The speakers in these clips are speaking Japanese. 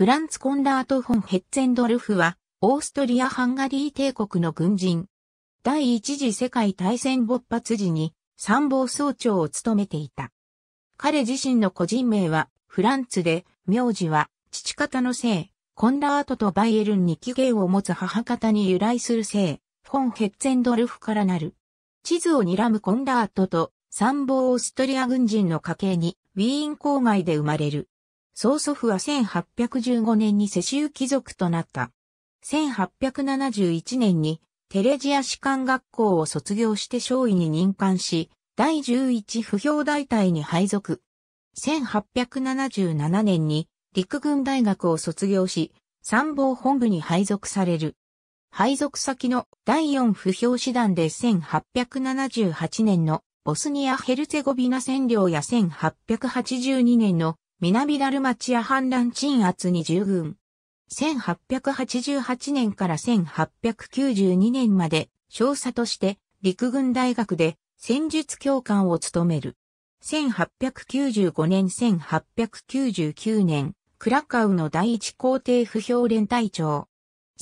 フランツ・コンラート・フォン・ヘッツェンドルフは、オーストリア・ハンガリー帝国の軍人。第一次世界大戦勃発時に参謀総長を務めていた。彼自身の個人名はフランツで、名字は父方の姓、コンラートとバイエルンに起源を持つ母方に由来する姓、フォン・ヘッツェンドルフからなる。地図を睨むコンラートと参謀オーストリア軍人の家系にウィーン郊外で生まれる。曽祖父は1815年に世襲貴族となった。1871年にテレジア士官学校を卒業して少尉に任官し、第11不評大隊に配属。1877年に陸軍大学を卒業し、参謀本部に配属される。配属先の第4不評師団で1878年のボスニア・ヘルツェゴビナ占領や1882年の南ダルマチア反乱鎮圧に従軍。1888年から1892年まで少佐として陸軍大学で戦術教官を務める。1895年1899年、クラカウの第一皇帝不評連隊長。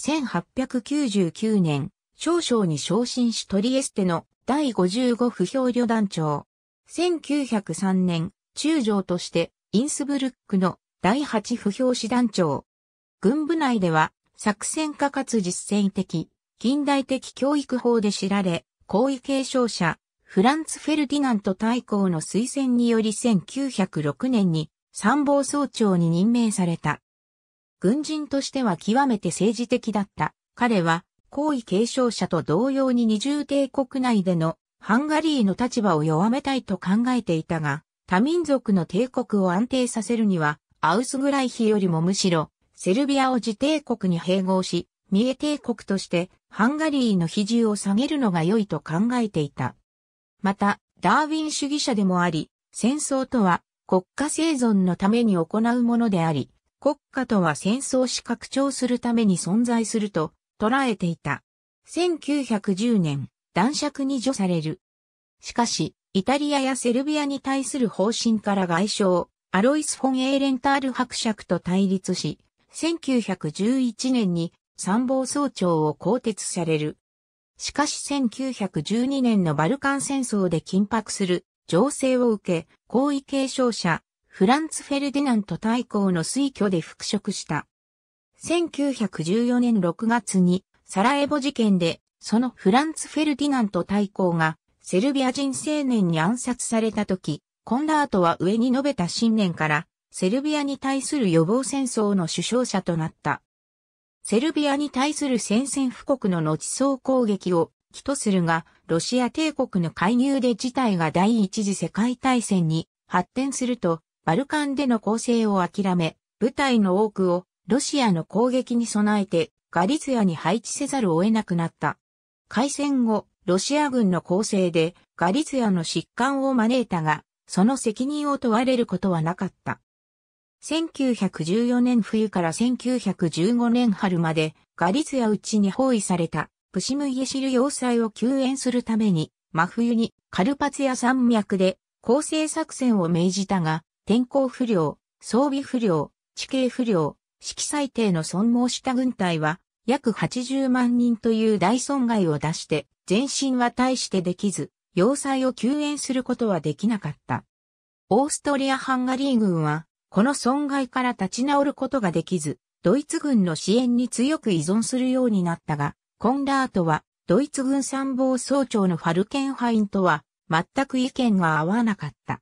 1899年、少々に昇進しトリエステの第55不評旅団長。1903年、中将としてインスブルックの第8不評師団長。軍部内では作戦家かつ実践的、近代的教育法で知られ、皇位継承者、フランツ・フェルディナント大公の推薦により1906年に参謀総長に任命された。軍人としては極めて政治的だった。彼は、皇位継承者と同様に二重帝国内でのハンガリーの立場を弱めたいと考えていたが、多民族の帝国を安定させるには、アウスグライヒよりもむしろ、セルビアを自帝国に併合し、三重帝国としてハンガリーの比重を下げるのが良いと考えていた。また、ダーウィン主義者でもあり、戦争とは国家生存のために行うものであり、国家とは戦争し拡張するために存在すると捉えていた。1910年、断尺に除される。しかし、イタリアやセルビアに対する方針から外相、アロイス・フォン・エーレンタール伯爵と対立し、1911年に参謀総長を更迭される。しかし1912年のバルカン戦争で緊迫する情勢を受け、後位継承者、フランツ・フェルディナント大公の推挙で復職した。1914年6月にサラエボ事件で、そのフランツ・フェルディナント大公がセルビア人青年に暗殺された時、コンラートは上に述べた信念から、セルビアに対する予防戦争の首相者となった。セルビアに対する宣戦布告の後総攻撃を起とするが、ロシア帝国の介入で事態が第一次世界大戦に発展すると、バルカンでの攻勢を諦め、部隊の多くをロシアの攻撃に備えてガリツヤに配置せざるを得なくなった。開戦後、ロシア軍の攻勢でガリツヤの疾患を招いたが、その責任を問われることはなかった。1914年冬から1915年春までガリツヤうちに包囲されたプシムイエシル要塞を救援するために真冬にカルパツヤ山脈で攻勢作戦を命じたが天候不良、装備不良、地形不良、色彩艇の損耗した軍隊は約80万人という大損害を出して前進は大してできず、要塞を救援することはできなかった。オーストリア・ハンガリー軍は、この損害から立ち直ることができず、ドイツ軍の支援に強く依存するようになったが、コンラートは、ドイツ軍参謀総長のファルケンハインとは、全く意見が合わなかった。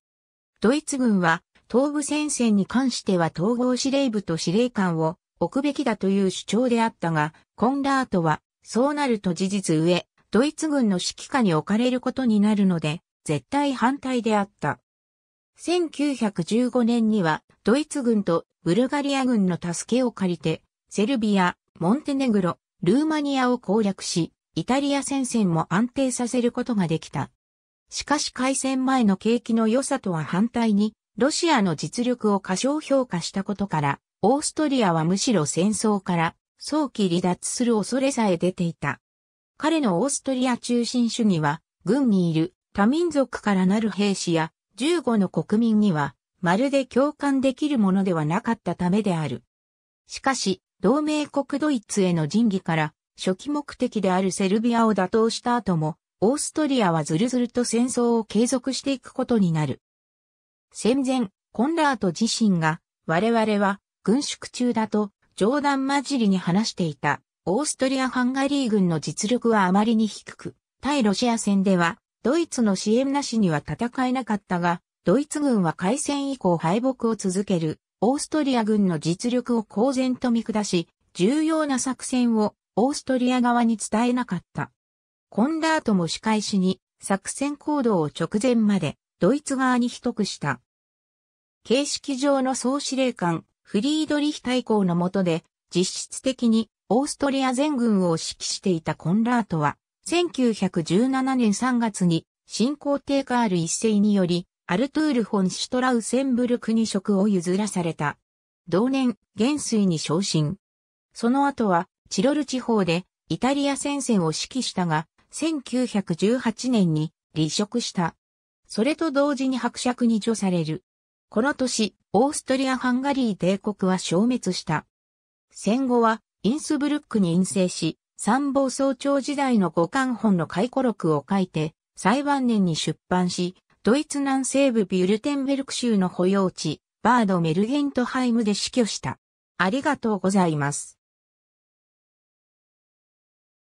ドイツ軍は、東部戦線に関しては統合司令部と司令官を置くべきだという主張であったが、コンラートは、そうなると事実上、ドイツ軍の指揮下に置かれることになるので、絶対反対であった。1915年には、ドイツ軍とブルガリア軍の助けを借りて、セルビア、モンテネグロ、ルーマニアを攻略し、イタリア戦線も安定させることができた。しかし開戦前の景気の良さとは反対に、ロシアの実力を過小評価したことから、オーストリアはむしろ戦争から早期離脱する恐れさえ出ていた。彼のオーストリア中心主義は、軍にいる多民族からなる兵士や15の国民には、まるで共感できるものではなかったためである。しかし、同盟国ドイツへの仁義から、初期目的であるセルビアを打倒した後も、オーストリアはずるずると戦争を継続していくことになる。戦前、コンラート自身が、我々は軍縮中だと冗談交じりに話していた。オーストリア・ハンガリー軍の実力はあまりに低く、対ロシア戦では、ドイツの支援なしには戦えなかったが、ドイツ軍は開戦以降敗北を続ける、オーストリア軍の実力を公然と見下し、重要な作戦をオーストリア側に伝えなかった。コンダートも仕返しに、作戦行動を直前まで、ドイツ側に秘匿した。形式上の総司令官、フリードリヒ大公のもとで、実質的にオーストリア全軍を指揮していたコンラートは、1917年3月に、新皇帝カール一世により、アルトゥール・フォン・シュトラウセンブルクに職を譲らされた。同年、元帥に昇進。その後は、チロル地方で、イタリア戦線を指揮したが、1918年に離職した。それと同時に伯爵に除される。この年、オーストリア・ハンガリー帝国は消滅した。戦後は、インスブルックに陰性し、参謀総長時代の五冠本の回顧録を書いて、最晩年に出版し、ドイツ南西部ビュルテンベルク州の保養地、バード・メルゲントハイムで死去した。ありがとうございます。